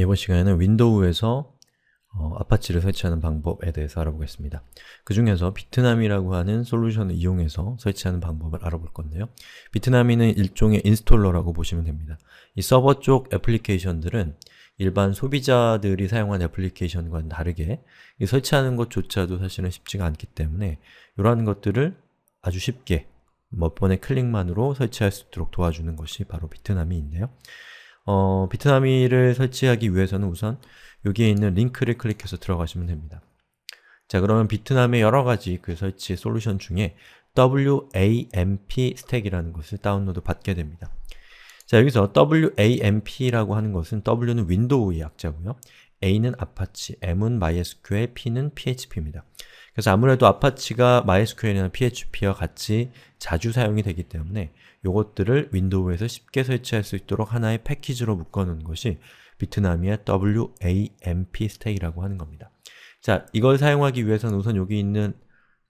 이번 시간에는 윈도우에서 어, 아파치를 설치하는 방법에 대해서 알아보겠습니다. 그 중에서 비트나미라고 하는 솔루션을 이용해서 설치하는 방법을 알아볼 건데요. 비트나미는 일종의 인스톨러라고 보시면 됩니다. 이 서버 쪽 애플리케이션들은 일반 소비자들이 사용한 애플리케이션과는 다르게 이 설치하는 것조차도 사실은 쉽지가 않기 때문에 이러한 것들을 아주 쉽게 몇 번의 클릭만으로 설치할 수 있도록 도와주는 것이 바로 비트나미인데요. 어, 비트나미를 설치하기 위해서는 우선 여기에 있는 링크를 클릭해서 들어가시면 됩니다. 자, 그러면 비트남의 여러 가지 그 설치 솔루션 중에 WAMP 스택이라는 것을 다운로드 받게 됩니다. 자, 여기서 WAMP라고 하는 것은 W는 윈도우의 약자고요. A는 아파치, M은 MySQL, P는 PHP입니다. 그래서 아무래도 아파치가 MySQL이나 PHP와 같이 자주 사용이 되기 때문에 이것들을 윈도우에서 쉽게 설치할 수 있도록 하나의 패키지로 묶어놓은 것이 비트나미의 WAMP 스택이라고 하는 겁니다. 자, 이걸 사용하기 위해서는 우선 여기 있는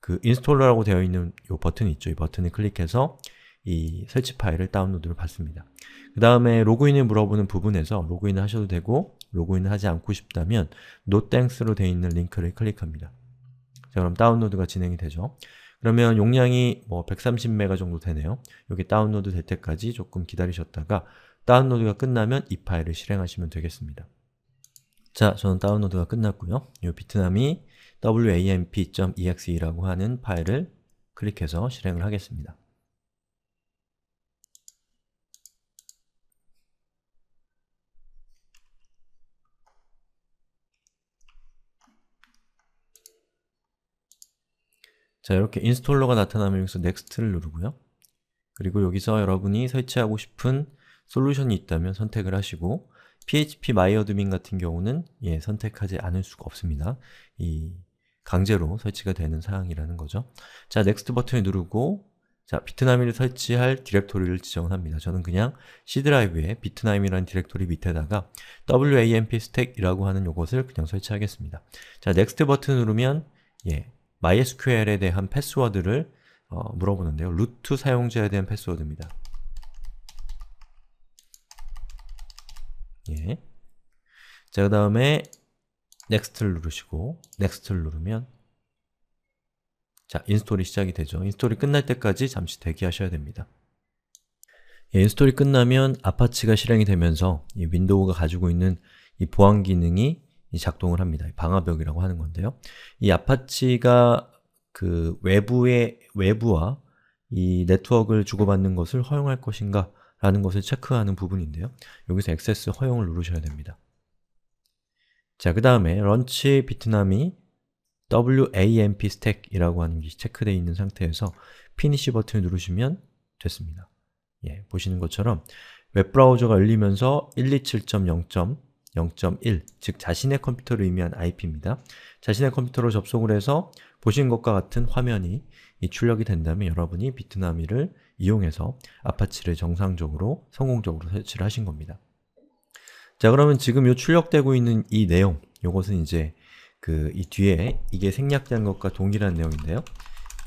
그 인스톨러라고 되어 있는 이 버튼 있죠? 이 버튼을 클릭해서 이 설치 파일을 다운로드를 받습니다. 그 다음에 로그인을 물어보는 부분에서 로그인을 하셔도 되고 로그인을 하지 않고 싶다면 no thanks로 되어 있는 링크를 클릭합니다. 자, 그럼 다운로드가 진행이 되죠. 그러면 용량이 뭐 130메가 정도 되네요. 여기 다운로드 될 때까지 조금 기다리셨다가 다운로드가 끝나면 이 파일을 실행하시면 되겠습니다. 자, 저는 다운로드가 끝났고요. 이 비트남이 wamp.exe라고 하는 파일을 클릭해서 실행을 하겠습니다. 자, 이렇게 인스톨러가 나타나면 여기서 넥스트를 누르고요. 그리고 여기서 여러분이 설치하고 싶은 솔루션이 있다면 선택을 하시고 PHP 마이어드민 같은 경우는 예, 선택하지 않을 수가 없습니다. 이 강제로 설치가 되는 사항이라는 거죠. 자, 넥스트 버튼을 누르고 자, 비트나미를 설치할 디렉토리를 지정합니다. 저는 그냥 C 드라이브에 비트나임이라는 디렉토리 밑에다가 wamp stack이라고 하는 요것을 그냥 설치하겠습니다. 자, 넥스트 버튼 누르면 예, MySQL에 대한 패스워드를 어, 물어보는데요. 루트 사용자에 대한 패스워드입니다. 예. 자, 그 다음에 n e x t 를 누르시고 n e x t 를 누르면 자, 인스톨이 시작이 되죠. 인스톨이 끝날 때까지 잠시 대기하셔야 됩니다. 예, 인스톨이 끝나면 아파치가 실행이 되면서 이 윈도우가 가지고 있는 이 보안 기능이 작동을 합니다. 방화벽이라고 하는 건데요. 이 아파치가 그 외부의 외부와 이 네트워크를 주고받는 것을 허용할 것인가 라는 것을 체크하는 부분인데요. 여기서 액세스 허용을 누르셔야 됩니다. 자, 그 다음에 런치 비트남이 WAMP stack 이라고 하는 게 체크되어 있는 상태에서 피니시 버튼을 누르시면 됐습니다. 예, 보시는 것처럼 웹브라우저가 열리면서 127.0. 0.1, 즉 자신의 컴퓨터를 의미한 IP입니다. 자신의 컴퓨터로 접속을 해서 보신 것과 같은 화면이 출력이 된다면 여러분이 비트나미를 이용해서 아파치를 정상적으로, 성공적으로 설치를 하신 겁니다. 자, 그러면 지금 이 출력되고 있는 이 내용, 이것은 이제 그 이 뒤에 이게 생략된 것과 동일한 내용인데요.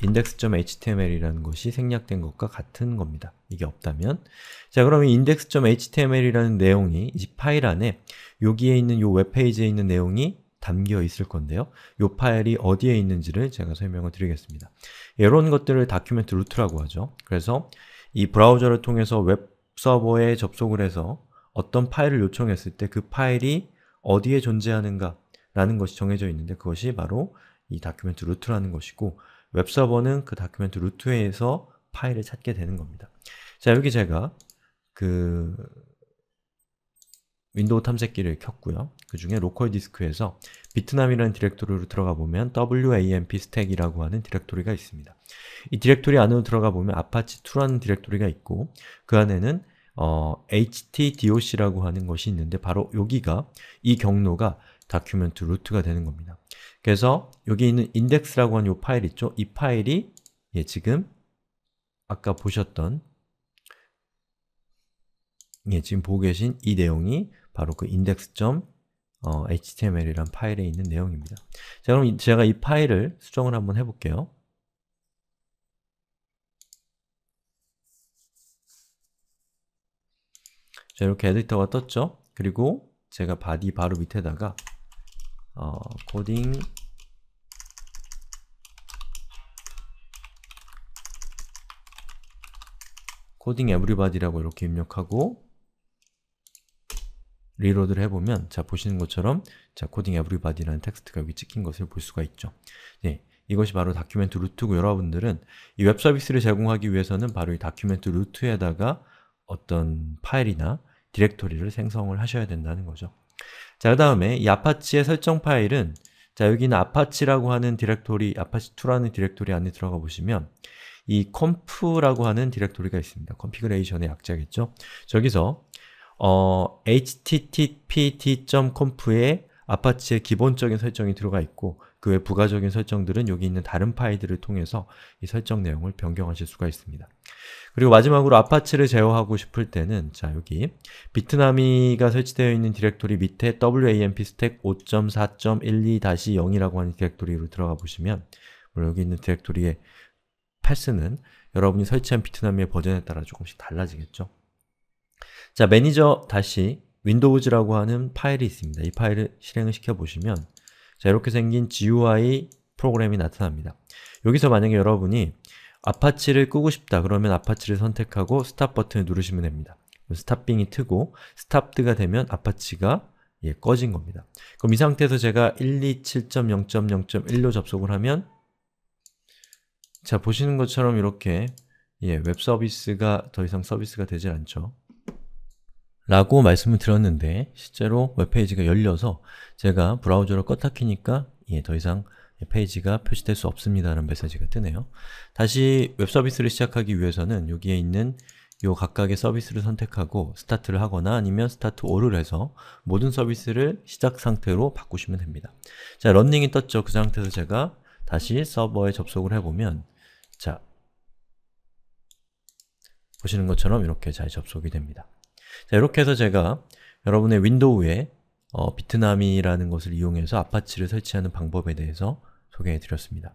index.html이라는 것이 생략된 것과 같은 겁니다. 이게 없다면 자 그러면 index.html이라는 내용이 이 파일 안에 여기에 있는 요 웹페이지에 있는 내용이 담겨 있을 건데요. 이 파일이 어디에 있는지를 제가 설명을 드리겠습니다. 이런 것들을 다큐멘트 루트라고 하죠. 그래서 이 브라우저를 통해서 웹 서버에 접속을 해서 어떤 파일을 요청했을 때 그 파일이 어디에 존재하는가 라는 것이 정해져 있는데 그것이 바로 이 다큐멘트 루트라는 것이고 웹서버는 그 다큐멘트 루트에서 파일을 찾게 되는 겁니다. 자, 여기 제가 그 윈도우 탐색기를 켰고요. 그 중에 로컬 디스크에서 비트남이라는 디렉토리로 들어가 보면 WAMP s t a c k 이라고 하는 디렉토리가 있습니다. 이 디렉토리 안으로 들어가 보면 apache2라는 디렉토리가 있고 그 안에는 어, htdoc라고 하는 것이 있는데 바로 여기가 이 경로가 다큐멘트 루트가 되는 겁니다. 그래서 여기 있는 index라고 하는 이 파일 있죠? 이 파일이 예, 지금 아까 보셨던 예, 지금 보고 계신 이 내용이 바로 그 index.html이란 어, 파일에 있는 내용입니다. 자, 그럼 제가 이 파일을 수정을 한번 해볼게요. 자, 이렇게 에디터가 떴죠? 그리고 제가 바디 바로 밑에다가 어, 고딩 코딩 에브리바디라고 이렇게 입력하고 리로드를 해보면 자 보시는 것처럼 자 코딩 에브리바디라는 텍스트가 여기 찍힌 것을 볼 수가 있죠. 네, 이것이 바로 다큐멘트 루트고 여러분들은 이 웹 서비스를 제공하기 위해서는 바로 이 다큐멘트 루트에다가 어떤 파일이나 디렉토리를 생성을 하셔야 된다는 거죠. 자, 그 다음에 이 아파치의 설정 파일은 자, 여기는 아파치라고 하는 디렉토리, 아파치2라는 디렉토리 안에 들어가 보시면 이 컴프라고 하는 디렉토리가 있습니다. 컨피그레이션의 약자겠죠? 저기서 어, httpd.conf에 아파치의 기본적인 설정이 들어가 있고 그외 부가적인 설정들은 여기 있는 다른 파일들을 통해서 이 설정 내용을 변경하실 수가 있습니다. 그리고 마지막으로 아파치를 제어하고 싶을 때는 자 여기 비트나미가 설치되어 있는 디렉토리 밑에 wamp stack 5.4.12-0이라고 하는 디렉토리로 들어가 보시면 물론 여기 있는 디렉토리의 패스는 여러분이 설치한 비트나미의 버전에 따라 조금씩 달라지겠죠. 자, 매니저 다시 윈도우즈라고 하는 파일이 있습니다. 이 파일을 실행을 시켜보시면 자, 이렇게 생긴 GUI 프로그램이 나타납니다. 여기서 만약에 여러분이 아파치를 끄고 싶다 그러면 아파치를 선택하고 스탑 버튼을 누르시면 됩니다. 스탑빙이 트고 스탑드가 되면 아파치가 예, 꺼진 겁니다. 그럼 이 상태에서 제가 127.0.0.1로 접속을 하면 자, 보시는 것처럼 이렇게 예, 웹 서비스가 더 이상 서비스가 되질 않죠. 라고 말씀을 드렸는데 실제로 웹페이지가 열려서 제가 브라우저를 껐다 키니까 예, 더 이상 페이지가 표시될 수 없습니다라는 메시지가 뜨네요. 다시 웹 서비스를 시작하기 위해서는 여기에 있는 요 각각의 서비스를 선택하고 스타트를 하거나 아니면 스타트 오 l l 해서 모든 서비스를 시작 상태로 바꾸시면 됩니다. 자, 런닝이 떴죠. 그 상태에서 제가 다시 서버에 접속을 해보면 자, 보시는 것처럼 이렇게 잘 접속이 됩니다. 자, 이렇게 해서 제가 여러분의 윈도우에 어, 비트나미라는 것을 이용해서 아파치를 설치하는 방법에 대해서 소개해 드렸습니다.